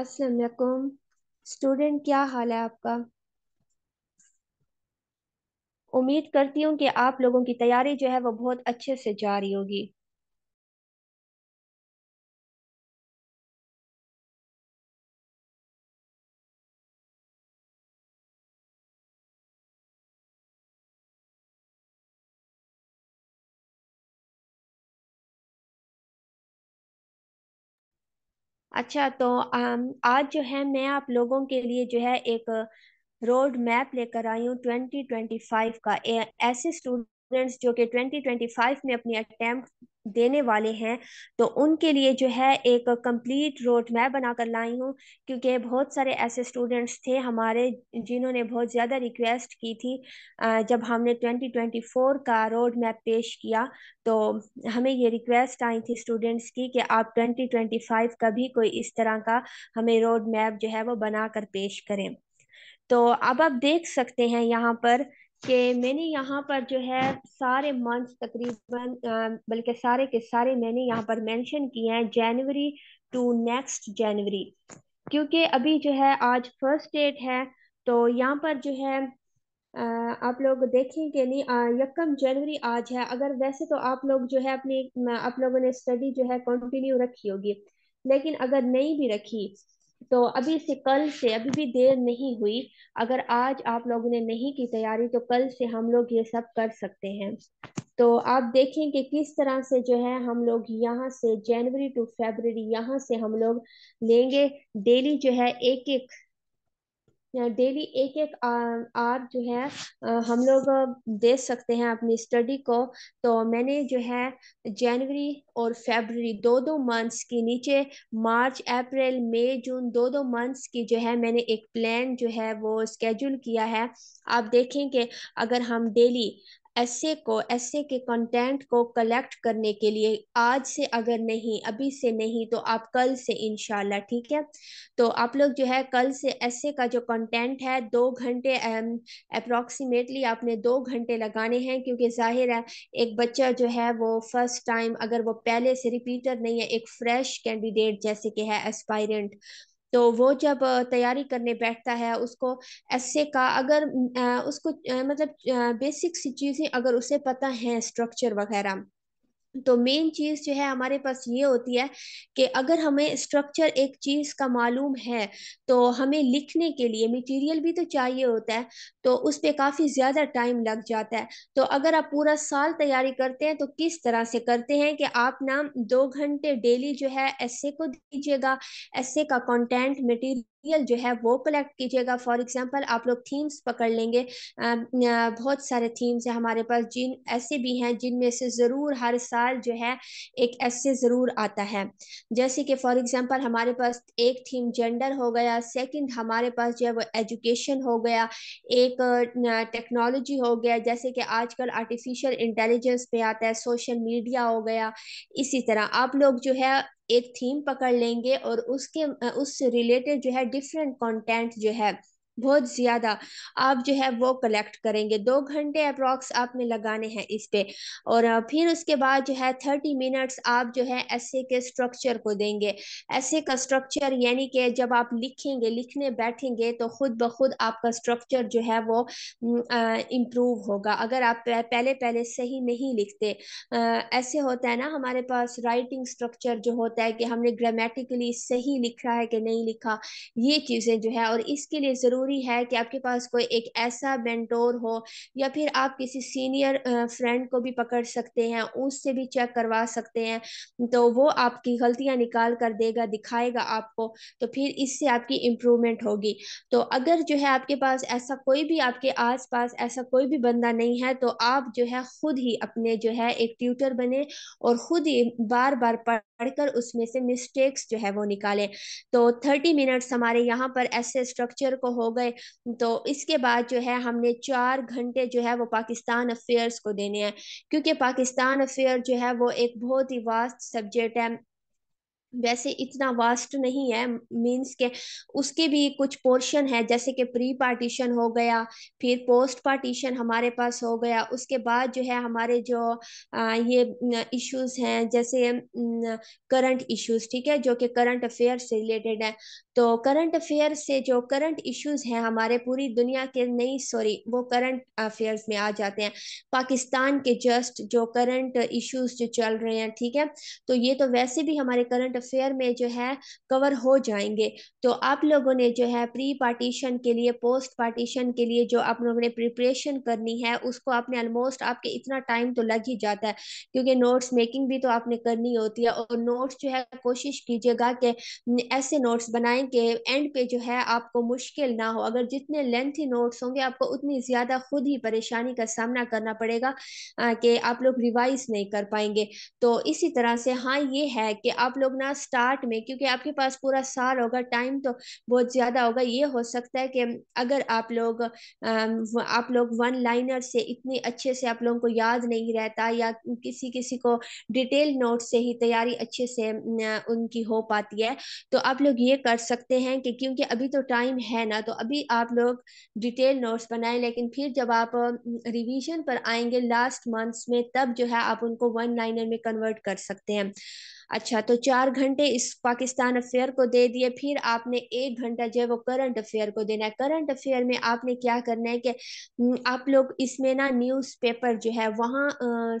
असलकुम स्टूडेंट क्या हाल है आपका उम्मीद करती हूँ कि आप लोगों की तैयारी जो है वो बहुत अच्छे से जारी होगी अच्छा तो आज जो है मैं आप लोगों के लिए जो है एक रोड मैप लेकर आई हूँ 2025 का ऐसे स्टूडेंट्स जो कि 2025 में अपनी अटैम्प्ट देने वाले हैं तो उनके लिए जो है एक कंप्लीट रोड मैप बना कर लाई हूँ क्योंकि बहुत सारे ऐसे स्टूडेंट्स थे हमारे जिन्होंने बहुत ज़्यादा रिक्वेस्ट की थी जब हमने 2024 का रोड मैप पेश किया तो हमें ये रिक्वेस्ट आई थी स्टूडेंट्स की कि आप 2025 का भी कोई इस तरह का हमें रोड मैप जो है वो बना कर पेश करें तो अब आप देख सकते हैं यहाँ पर कि मैंने यहाँ पर जो है सारे मंथ तकरीबन बल्कि सारे के सारे मैंने यहाँ पर मेंशन किए हैं जनवरी टू नेक्स्ट जनवरी क्योंकि अभी जो है आज फर्स्ट डेट है तो यहाँ पर जो है आप लोग देखें कि नहीं यकम जनवरी आज है अगर वैसे तो आप लोग जो है अपनी आप लोगों ने स्टडी जो है कंटिन्यू रखी होगी लेकिन अगर नहीं भी रखी तो अभी से कल से अभी भी देर नहीं हुई अगर आज आप लोगों ने नहीं की तैयारी तो कल से हम लोग ये सब कर सकते हैं तो आप देखें कि किस तरह से जो है हम लोग यहाँ से जनवरी टू फेबर यहाँ से हम लोग लेंगे डेली जो है एक एक डेली एक एक आर जो है हम लोग दे सकते हैं अपनी स्टडी को तो मैंने जो है जनवरी और फेबररी दो दो मंथ्स की नीचे मार्च अप्रैल मई जून दो दो मंथ्स की जो है मैंने एक प्लान जो है वो स्केड्यूल किया है आप देखें कि अगर हम डेली ऐसे को ऐसे के कंटेंट को कलेक्ट करने के लिए आज से अगर नहीं अभी से नहीं तो आप कल से इनशाला ठीक है तो आप लोग जो है कल से ऐसे का जो कंटेंट है दो घंटे अप्रोक्सीमेटली आपने दो घंटे लगाने हैं क्योंकि जाहिर है एक बच्चा जो है वो फर्स्ट टाइम अगर वो पहले से रिपीटर नहीं है एक फ्रेश कैंडिडेट जैसे कि है एस्पायरेंट तो वो जब तैयारी करने बैठता है उसको ऐसे का अगर उसको मतलब बेसिक सी चीज़ें अगर उसे पता है स्ट्रक्चर वगैरह तो मेन चीज़ जो है हमारे पास ये होती है कि अगर हमें स्ट्रक्चर एक चीज़ का मालूम है तो हमें लिखने के लिए मटेरियल भी तो चाहिए होता है तो उस पर काफ़ी ज़्यादा टाइम लग जाता है तो अगर आप पूरा साल तैयारी करते हैं तो किस तरह से करते हैं कि आप ना दो घंटे डेली जो है ऐसे को दीजिएगा ऐसे का कॉन्टेंट मटीरियल मटेरियल जो है वो कलेक्ट कीजिएगा फॉर एग्जांपल आप लोग थीम्स पकड़ लेंगे बहुत सारे थीम्स हैं हमारे पास जिन ऐसे भी हैं जिनमें से ज़रूर हर साल जो है एक ऐसे ज़रूर आता है जैसे कि फॉर एग्जांपल हमारे पास एक थीम जेंडर हो गया सेकंड हमारे पास जो है वो एजुकेशन हो गया एक टेक्नोलॉजी हो गया जैसे कि आज आर्टिफिशियल इंटेलिजेंस पे आता है सोशल मीडिया हो गया इसी तरह आप लोग जो है एक थीम पकड़ लेंगे और उसके उससे रिलेटेड जो है डिफरेंट कंटेंट जो है बहुत ज़्यादा आप जो है वो कलेक्ट करेंगे दो घंटे अप्रॉक्स आपने लगाने हैं इस पे और फिर उसके बाद जो है थर्टी मिनट्स आप जो है ऐसे के स्ट्रक्चर को देंगे ऐसे का स्ट्रक्चर यानी कि जब आप लिखेंगे लिखने बैठेंगे तो खुद ब खुद आपका स्ट्रक्चर जो है वो इम्प्रूव होगा अगर आप पहले पहले सही नहीं लिखते ऐसे होता है ना हमारे पास राइटिंग स्ट्रक्चर जो होता है कि हमने ग्रामेटिकली सही लिखा है कि नहीं लिखा ये चीज़ें जो है और इसके लिए ज़रूर ज़रूरी है कि आपके पास कोई एक ऐसा मेंटोर हो या फिर आप किसी सीनियर फ्रेंड को भी पकड़ सकते हैं उससे भी चेक करवा सकते हैं तो वो आपकी गलतियां निकाल कर देगा दिखाएगा आपको तो फिर इससे आपकी इम्प्रूवमेंट होगी तो अगर जो है आपके पास ऐसा कोई भी आपके आस पास ऐसा कोई भी बंदा नहीं है तो आप जो है खुद ही अपने जो है एक ट्यूटर बने और खुद ही बार बार पढ़कर उसमें से मिस्टेक्स जो है वो निकालें तो थर्टी मिनट्स हमारे यहाँ पर ऐसे स्ट्रक्चर को होगा गए तो इसके बाद जो है हमने चार घंटे जो है वो पाकिस्तान अफेयर्स को देने हैं क्योंकि पाकिस्तान अफेयर जो है वो एक बहुत ही वास्ट सब्जेक्ट है वैसे इतना वास्ट नहीं है मींस के उसके भी कुछ पोर्शन है जैसे कि प्री पार्टीशन हो गया फिर पोस्ट पार्टीशन हमारे पास हो गया उसके बाद जो है हमारे जो आ, ये इश्यूज हैं जैसे करंट इश्यूज ठीक है जो कि करंट अफेयर से रिलेटेड है तो करंट अफेयर से जो करंट इश्यूज हैं हमारे पूरी दुनिया के नहीं सॉरी वो करंट अफेयर्स में आ जाते हैं पाकिस्तान के जस्ट जो करंट इश्यूज जो चल रहे हैं ठीक है तो ये तो वैसे भी हमारे करंट अफेयर में जो है कवर हो जाएंगे तो आप लोगों ने जो है प्री पार्टीशन के लिए पोस्ट पार्टीशन के लिए जो आप लोगों ने प्रिपरेशन करनी है उसको आपने ऑलमोस्ट आपके इतना टाइम तो लग ही जाता है क्योंकि नोट्स मेकिंग भी तो आपने करनी होती है और नोट्स जो है कोशिश कीजिएगा कि ऐसे नोट्स बनाएं के एंड पे जो है आपको मुश्किल ना हो अगर जितने लेंथी नोट्स होंगे आपको उतनी ज़्यादा खुद ही परेशानी का सामना करना पड़ेगा कि आप लोग रिवाइज नहीं कर पाएंगे तो इसी तरह से हाँ ये है कि आप लोग ना स्टार्ट में क्योंकि आपके पास पूरा साल होगा टाइम तो बहुत ज़्यादा होगा ये हो सकता है कि अगर आप लोग आप लोग वन लाइनर से इतनी अच्छे से आप लोगों को याद नहीं रहता या किसी किसी को डिटेल नोट से ही तैयारी अच्छे से उनकी हो पाती है तो आप लोग ये कर सकते सकते हैं कि क्योंकि अभी तो टाइम है ना तो अभी आप लोग डिटेल नोट्स बनाएं लेकिन फिर जब आप रिवीजन पर आएंगे लास्ट मंथ्स में तब जो है आप उनको वन लाइनर में कन्वर्ट कर सकते हैं अच्छा तो चार घंटे इस पाकिस्तान अफेयर को दे दिए फिर आपने एक घंटा जो है वो करंट अफेयर को देना है करंट अफेयर में आपने क्या करना है कि आप लोग इसमें ना न्यूज़पेपर जो है वहाँ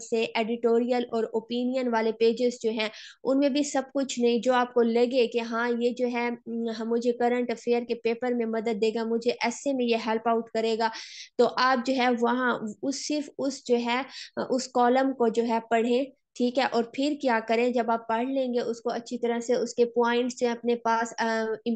से एडिटोरियल और ओपिनियन वाले पेजेस जो हैं उनमें भी सब कुछ नहीं जो आपको लगे कि हाँ ये जो है मुझे करंट अफेयर के पेपर में मदद देगा मुझे ऐसे में ये हेल्प आउट करेगा तो आप जो है वहाँ उस सिर्फ उस जो है उस कॉलम को जो है पढ़ें ठीक है और फिर क्या करें जब आप पढ़ लेंगे उसको अच्छी तरह से उसके पॉइंट्स से अपने पास इम्पोर्टेंट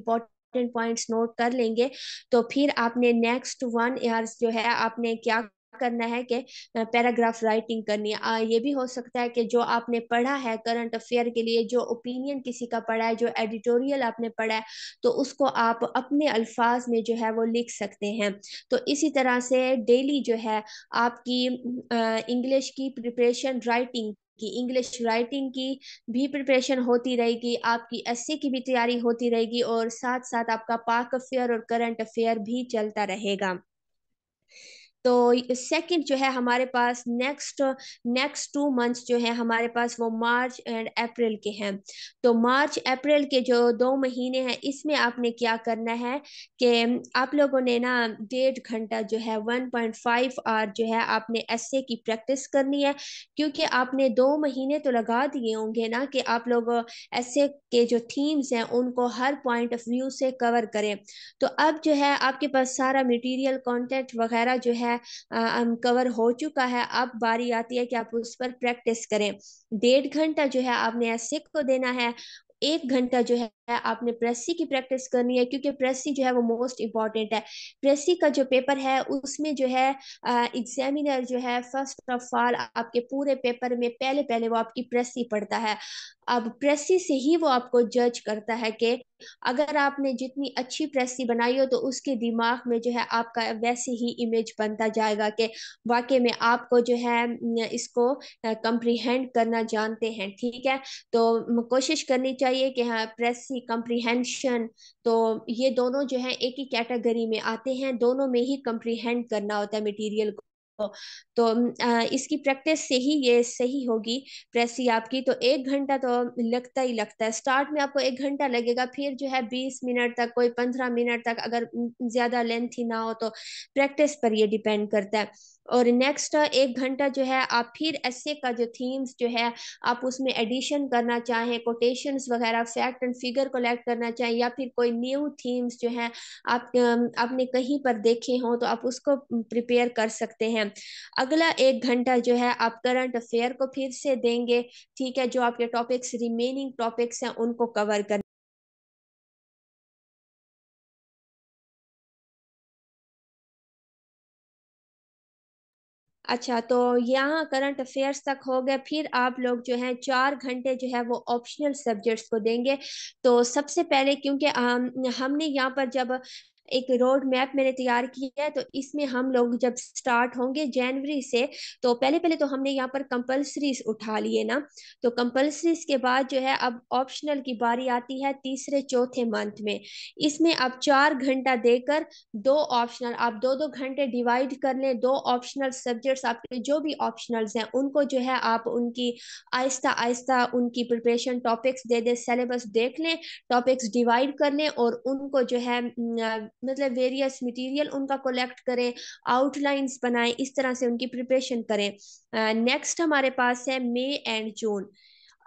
इंपॉर्टेंट पॉइंट्स नोट कर लेंगे तो फिर आपने नेक्स्ट वन ईयर्स जो है आपने क्या करना है कि पैराग्राफ राइटिंग करनी है ये भी हो सकता है कि जो आपने पढ़ा है करंट अफेयर के लिए जो ओपिनियन किसी का पढ़ा है जो एडिटोरियल आपने पढ़ा है तो उसको आप अपने अल्फाज में जो है वो लिख सकते हैं तो इसी तरह से डेली जो है आपकी इंग्लिश की प्रिपरेशन राइटिंग आपकी इंग्लिश राइटिंग की भी प्रिपरेशन होती रहेगी आपकी एस की भी तैयारी होती रहेगी और साथ साथ आपका पाक अफेयर और करंट अफेयर भी चलता रहेगा तो सेकंड जो है हमारे पास नेक्स्ट नेक्स्ट टू मंथ्स जो है हमारे पास वो मार्च एंड अप्रैल के हैं तो मार्च अप्रैल के जो दो महीने हैं इसमें आपने क्या करना है कि आप लोगों ने ना डेढ़ घंटा जो है वन पॉइंट फाइव आवर जो है आपने ऐसे की प्रैक्टिस करनी है क्योंकि आपने दो महीने तो लगा दिए होंगे ना कि आप लोग ऐसे के जो थीम्स हैं उनको हर पॉइंट ऑफ व्यू से कवर करें तो अब जो है आपके पास सारा मटीरियल कॉन्टेंट वगैरह जो है है अनकवर हो चुका है अब बारी आती है कि आप उस पर प्रैक्टिस करें डेढ़ घंटा जो है आपने ऐसे को देना है एक घंटा जो है आपने प्रेसी की प्रैक्टिस करनी है क्योंकि प्रेसी जो है वो मोस्ट इम्पॉर्टेंट है प्रेसी का जो पेपर है उसमें जो है एग्जामिनर जो है फर्स्ट ऑफ ऑल आपके पूरे पेपर में पहले पहले वो आपकी प्रेसी पढ़ता है अब प्रेसी से ही वो आपको जज करता है कि अगर आपने जितनी अच्छी प्रेसी बनाई हो तो उसके दिमाग में जो है आपका वैसे ही इमेज बनता जाएगा कि वाकई में आपको जो है इसको कंप्रीहेंड करना जानते हैं ठीक है तो कोशिश करनी चाहिए कि हाँ प्रेसी कंप्रीहेंशन तो ये दोनों जो है एक ही कैटेगरी में आते हैं दोनों में ही कंप्रीहेंड करना होता है को तो इसकी प्रैक्टिस से ही ये सही होगी प्रेस ही आपकी तो एक घंटा तो लगता ही लगता है स्टार्ट में आपको एक घंटा लगेगा फिर जो है बीस मिनट तक कोई पंद्रह मिनट तक अगर ज़्यादा लेंथ ही ना हो तो प्रैक्टिस पर ये डिपेंड करता है और नेक्स्ट एक घंटा जो है आप फिर ऐसे का जो थीम्स जो है आप उसमें एडिशन करना चाहें कोटेशन वगैरह फैक्ट एंड फिगर कलेक्ट करना चाहें या फिर कोई न्यू थीम्स जो है आप आपने कहीं पर देखे हों तो आप उसको प्रिपेयर कर सकते हैं अगला एक घंटा जो है आप करंट अफेयर को फिर से देंगे ठीक है जो आपके टॉपिक्स रिमेनिंग टॉपिक्स हैं उनको कवर कर अच्छा तो यहाँ करंट अफेयर्स तक हो गए फिर आप लोग जो है चार घंटे जो है वो ऑप्शनल सब्जेक्ट्स को देंगे तो सबसे पहले क्योंकि हमने यहाँ पर जब एक रोड मैप मैंने तैयार किया है तो इसमें हम लोग जब स्टार्ट होंगे जनवरी से तो पहले पहले तो हमने यहाँ पर कंपल्सरीज उठा लिए ना तो कंपल्सरीज के बाद जो है अब ऑप्शनल की बारी आती है तीसरे चौथे मंथ में इसमें आप चार घंटा देकर दो ऑप्शनल आप दो दो घंटे डिवाइड कर लें दो ऑप्शनल सब्जेक्ट्स आपके जो भी ऑप्शनल्स हैं उनको जो है आप उनकी आहिस्ता आहिस्ता उनकी प्रिपरेशन टॉपिक्स दे दे सिलेबस देख लें टॉपिक्स डिवाइड कर लें और उनको जो है मतलब वेरियस मटेरियल उनका कलेक्ट करें आउटलाइंस बनाएं इस तरह से उनकी प्रिपरेशन करें नेक्स्ट uh, हमारे पास है मे एंड जून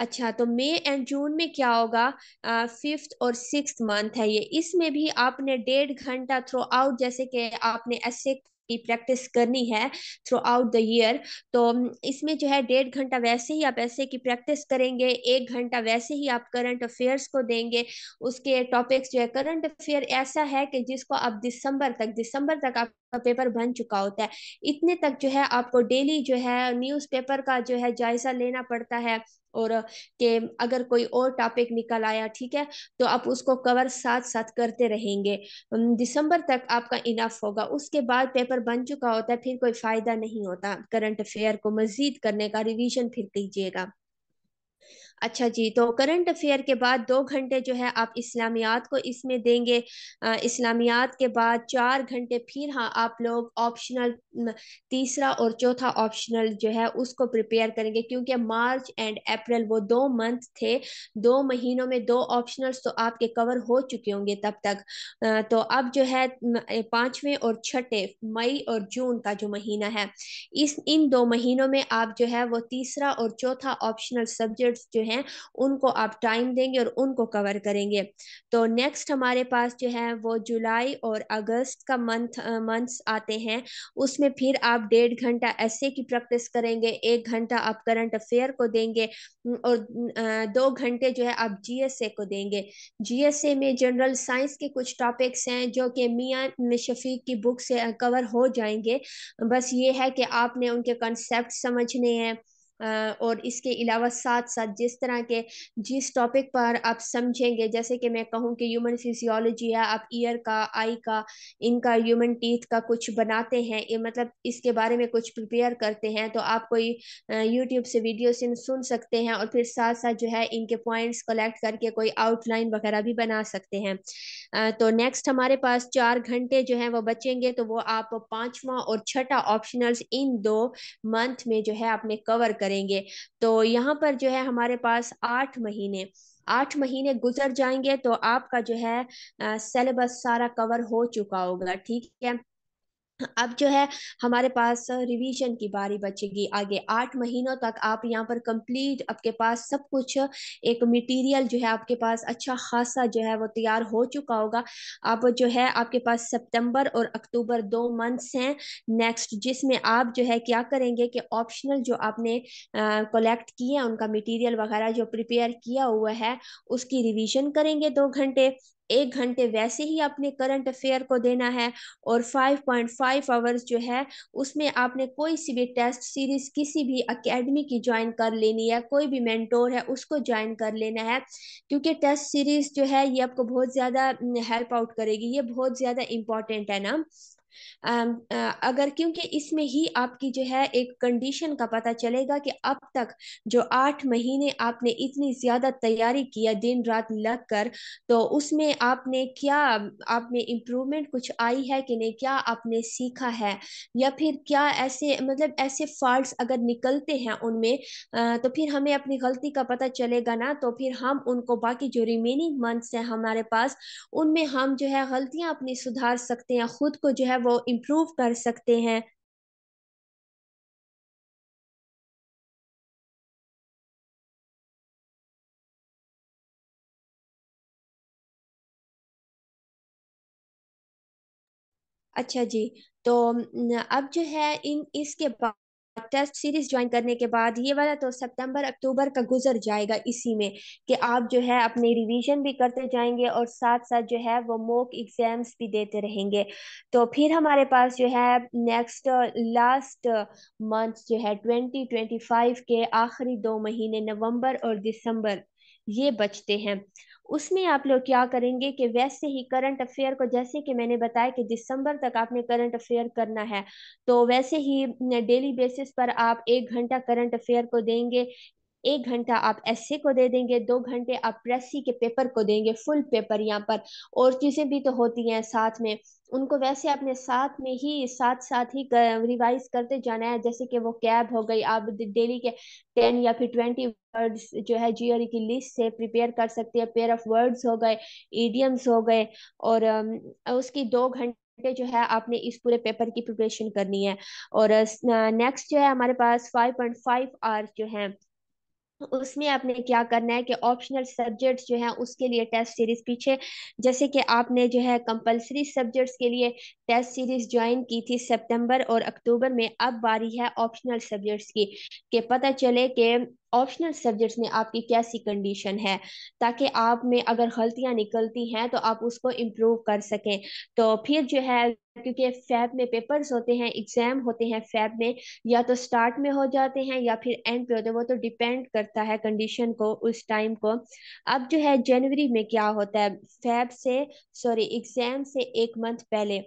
अच्छा तो मे एंड जून में क्या होगा फिफ्थ और सिक्स मंथ है ये इसमें भी आपने डेढ़ घंटा थ्रू आउट जैसे कि आपने ऐसे की प्रैक्टिस करनी है थ्रू आउट द ईयर तो इसमें जो है डेढ़ घंटा वैसे ही आप ऐसे की प्रैक्टिस करेंगे एक घंटा वैसे ही आप करंट अफेयर्स को देंगे उसके टॉपिक्स जो है करंट अफेयर ऐसा है कि जिसको आप दिसंबर तक दिसंबर तक आप पेपर बन चुका होता है इतने तक जो है आपको डेली जो है न्यूज़पेपर का जो है जायजा लेना पड़ता है और के अगर कोई और टॉपिक निकल आया ठीक है तो आप उसको कवर साथ साथ करते रहेंगे दिसंबर तक आपका इनफ होगा उसके बाद पेपर बन चुका होता है फिर कोई फ़ायदा नहीं होता करंट अफेयर को मजीद करने का रिविजन फिर कीजिएगा अच्छा जी तो करंट अफेयर के बाद दो घंटे जो है आप इस्लामियात को इसमें देंगे इस्लामियात के बाद चार घंटे फिर हाँ आप लोग ऑप्शनल तीसरा और चौथा ऑप्शनल जो है उसको प्रिपेयर करेंगे क्योंकि मार्च एंड अप्रैल वो दो मंथ थे दो महीनों में दो ऑप्शनल्स तो आपके कवर हो चुके होंगे तब तक तो अब जो है पांचवें और छठे मई और जून का जो महीना है इस इन दो महीनों में आप जो है वो तीसरा और चौथा ऑप्शनल सब्जेक्ट जो हैं उनको आप टाइम देंगे और उनको कवर करेंगे तो नेक्स्ट हमारे पास जो है वो जुलाई और अगस्त का मंथ मंथ्स आते हैं उसमें फिर आप डेढ़ घंटा ऐसे की प्रैक्टिस करेंगे एक घंटा आप करंट अफेयर को देंगे और दो घंटे जो है आप जीएसए को देंगे जीएसए में जनरल साइंस के कुछ टॉपिक्स हैं जो कि मियाँ शफीक की बुक से कवर हो जाएंगे बस ये है कि आपने उनके कंसेप्ट समझने हैं और इसके अलावा साथ साथ जिस तरह के जिस टॉपिक पर आप समझेंगे जैसे कि मैं कहूँ कि ह्यूमन फिजियोलॉजी है आप ईयर का आई का इनका ह्यूमन टीथ का कुछ बनाते हैं ये मतलब इसके बारे में कुछ प्रिपेयर करते हैं तो आप कोई यूट्यूब से वीडियो से सुन सकते हैं और फिर साथ साथ जो है इनके पॉइंट्स कलेक्ट करके कोई आउटलाइन वगैरह भी बना सकते हैं तो नेक्स्ट हमारे पास चार घंटे जो है वो बचेंगे तो वो आप पाँचवा और छठा ऑप्शनल्स इन दो मंथ में जो है आपने कवर कर करेंगे तो यहाँ पर जो है हमारे पास आठ महीने आठ महीने गुजर जाएंगे तो आपका जो है सिलेबस सारा कवर हो चुका होगा ठीक है अब जो है हमारे पास रिवीजन की बारी बचेगी आगे आठ महीनों तक आप यहाँ पर कंप्लीट आपके पास सब कुछ एक मटेरियल जो है आपके पास अच्छा खासा जो है वो तैयार हो चुका होगा अब जो है आपके पास सितंबर और अक्टूबर दो मंथ्स हैं नेक्स्ट जिसमें आप जो है क्या करेंगे कि ऑप्शनल जो आपने कलेक्ट किया उनका मटीरियल वगैरह जो प्रिपेयर किया हुआ है उसकी रिविजन करेंगे दो घंटे एक घंटे वैसे ही अपने करंट अफेयर को देना है और 5.5 आवर्स जो है उसमें आपने कोई सी भी टेस्ट सीरीज किसी भी अकेडमी की ज्वाइन कर लेनी है कोई भी मेंटोर है उसको ज्वाइन कर लेना है क्योंकि टेस्ट सीरीज जो है ये आपको बहुत ज़्यादा हेल्प हम्म, आउट करेगी ये बहुत ज़्यादा इंपॉर्टेंट है ना Um, uh, अगर क्योंकि इसमें ही आपकी जो है एक कंडीशन का पता चलेगा कि अब तक जो आठ महीने आपने इतनी ज़्यादा तैयारी किया दिन रात लग कर तो उसमें आपने क्या आप में इम्प्रूवमेंट कुछ आई है कि नहीं क्या आपने सीखा है या फिर क्या ऐसे मतलब ऐसे फॉल्ट अगर निकलते हैं उनमें तो फिर हमें अपनी गलती का पता चलेगा ना तो फिर हम उनको बाकी जो रिमेनिंग मंथ्स हैं हमारे पास उनमें हम जो है गलतियां अपनी सुधार सकते हैं खुद को जो है वो इम्प्रूव कर सकते हैं अच्छा जी तो अब जो है इन इसके बाद टेस्ट सीरीज ज्वाइन करने के बाद ये वाला तो सितंबर अक्टूबर का गुजर जाएगा इसी में कि आप जो है अपने रिवीजन भी करते जाएंगे और साथ साथ जो है वो मॉक एग्जाम्स भी देते रहेंगे तो फिर हमारे पास जो है नेक्स्ट लास्ट मंथ जो है ट्वेंटी ट्वेंटी फाइव के आखिरी दो महीने नवंबर और दिसंबर ये बचते हैं उसमें आप लोग क्या करेंगे कि वैसे ही करंट अफेयर को जैसे कि मैंने बताया कि दिसंबर तक आपने करंट अफेयर करना है तो वैसे ही डेली बेसिस पर आप एक घंटा करंट अफेयर को देंगे एक घंटा आप ऐसे को दे देंगे दो घंटे आप प्रेसी के पेपर को देंगे फुल पेपर यहाँ पर और चीज़ें भी तो होती हैं साथ में उनको वैसे अपने साथ में ही साथ साथ ही कर, रिवाइज करते जाना है जैसे कि वो कैब हो गई आप डेली के टेन या फिर ट्वेंटी वर्ड्स जो है जीआरई e की लिस्ट से प्रिपेयर कर सकते हैं पेयर ऑफ वर्ड्स हो गए ईडियम्स हो गए और um, उसकी दो घंटे जो है आपने इस पूरे पेपर की प्रिपरेशन करनी है और नेक्स्ट uh, जो है हमारे पास फाइव पॉइंट फाइव आवर्स जो है तो उसमें आपने क्या करना है कि ऑप्शनल सब्जेक्ट्स जो हैं उसके लिए टेस्ट सीरीज पीछे जैसे कि आपने जो है कंपलसरी सब्जेक्ट्स के लिए टेस्ट सीरीज ज्वाइन की थी सितंबर और अक्टूबर में अब बारी है ऑप्शनल सब्जेक्ट्स की कि पता चले कि ऑप्शनल सब्जेक्ट्स में आपकी कैसी कंडीशन है ताकि आप में अगर गलतियां निकलती हैं तो आप उसको इम्प्रूव कर सकें तो फिर जो है क्योंकि फैब में पेपर्स होते हैं एग्जाम होते हैं फैब में या तो स्टार्ट में हो जाते हैं या फिर एंड पे होते हैं वो तो डिपेंड करता है कंडीशन को उस टाइम को अब जो है जनवरी में क्या होता है फैब से सॉरी एग्जाम से एक मंथ पहले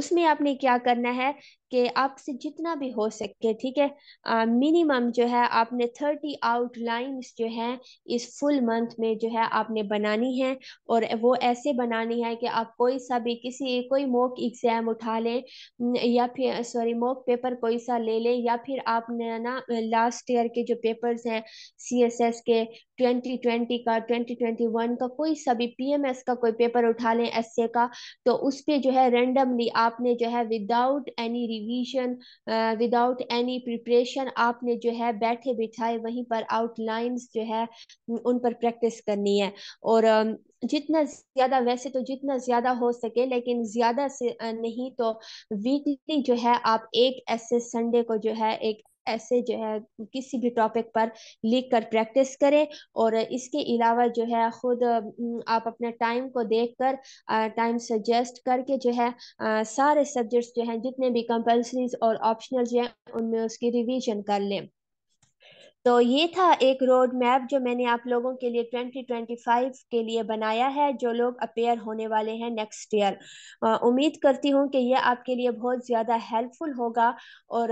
उसमें आपने क्या करना है कि आपसे जितना भी हो सके ठीक है मिनिमम जो है आपने थर्टी आउटलाइंस जो है इस फुल मंथ में जो है आपने बनानी है और वो ऐसे बनानी है कि आप कोई सा भी किसी कोई मॉक एग्ज़ाम उठा लें या फिर सॉरी मॉक पेपर कोई सा ले लें या फिर आपने ना लास्ट ईयर के जो पेपर्स हैं सी एस एस के ट्वेंटी ट्वेंटी का ट्वेंटी ट्वेंटी वन का कोई सा भी पी एम एस का कोई पेपर उठा लें एस ए का तो उस पर जो है रेंडमली आपने जो है without any revision without any preparation आपने जो है बैठे बिठाए वहीं पर आउटलाइंस जो है उन पर प्रैक्टिस करनी है और um, जितना ज़्यादा वैसे तो जितना ज़्यादा हो सके लेकिन ज़्यादा से नहीं तो वीकली जो है आप एक ऐसे संडे को जो है एक ऐसे जो है किसी भी टॉपिक पर लिख कर प्रैक्टिस करें और इसके अलावा जो है ख़ुद आप अपने टाइम को देख कर टाइम सजेस्ट करके जो है सारे सब्जेक्ट्स जो हैं जितने भी कंपल्सरीज और ऑप्शनल जो हैं उनमें उसकी रिवीजन कर लें तो ये था एक रोड मैप जो मैंने आप लोगों के लिए 2025 के लिए बनाया है जो लोग अपेयर होने वाले हैं नेक्स्ट ईयर उम्मीद करती हूँ कि यह आपके लिए बहुत ज़्यादा हेल्पफुल होगा और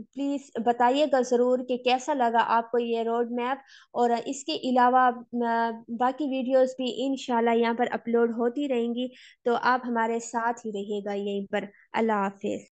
प्लीज़ बताइएगा ज़रूर कि कैसा लगा आपको ये रोड मैप और इसके अलावा बाकी वीडियोस भी इन यहाँ पर अपलोड होती रहेंगी तो आप हमारे साथ ही रहिएगा यहीं पर अल्लाह हाफिज़